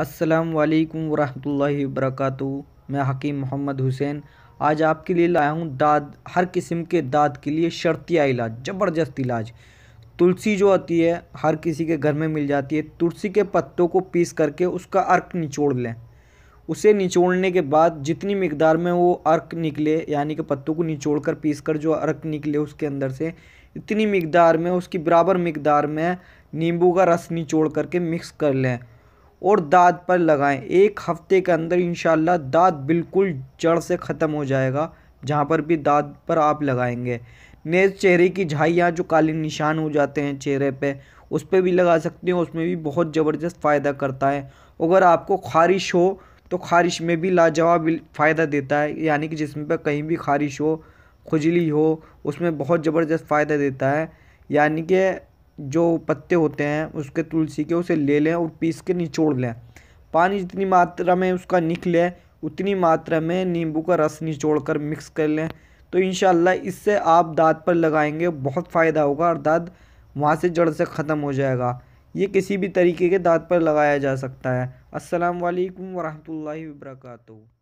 अस्सलाम वालेकुम वरहमतुल्लाहि वबरकatuh मैं हकीम मोहम्मद हुसैन आज आपके लिए लाया हूँ दाद हर किस्म के दाद के लिए शर्तिया इलाज ज़बरदस्त इलाज तुलसी जो आती है हर किसी के घर में मिल जाती है तुलसी के पत्तों को पीस करके उसका अर्क निचोड़ लें उसे निचोड़ने के बाद जितनी मकदार में वो अर्क निकले यानी कि पत्तों को निचोड़ कर पीस कर जो अर्क निकले उसके अंदर से इतनी मकदार में उसकी बराबर मकदार में नींबू का रस निचोड़ करके मिक्स कर लें और दाँत पर लगाएं एक हफ्ते के अंदर इन दाँत बिल्कुल जड़ से ख़त्म हो जाएगा जहाँ पर भी दाँत पर आप लगाएंगे नेज चेहरे की झाइयाँ जो काले निशान हो जाते हैं चेहरे पे उस पर भी लगा सकते हो उसमें भी बहुत ज़बरदस्त फ़ायदा करता है अगर आपको खारिश हो तो खारिश में भी लाजवाब फ़ायदा देता है यानी कि जिसमें पर कहीं भी खारिश हो खुजली हो उसमें बहुत ज़बरदस्त फ़ायदा देता है यानी कि जो पत्ते होते हैं उसके तुलसी के उसे ले लें और पीस के निचोड़ लें पानी जितनी मात्रा में उसका निकले उतनी मात्रा में नींबू का रस निचोड़ कर मिक्स कर लें तो इन इससे आप दांत पर लगाएंगे बहुत फ़ायदा होगा और दांत वहाँ से जड़ से ख़त्म हो जाएगा ये किसी भी तरीके के दांत पर लगाया जा सकता है असलकम वरहमल वर्का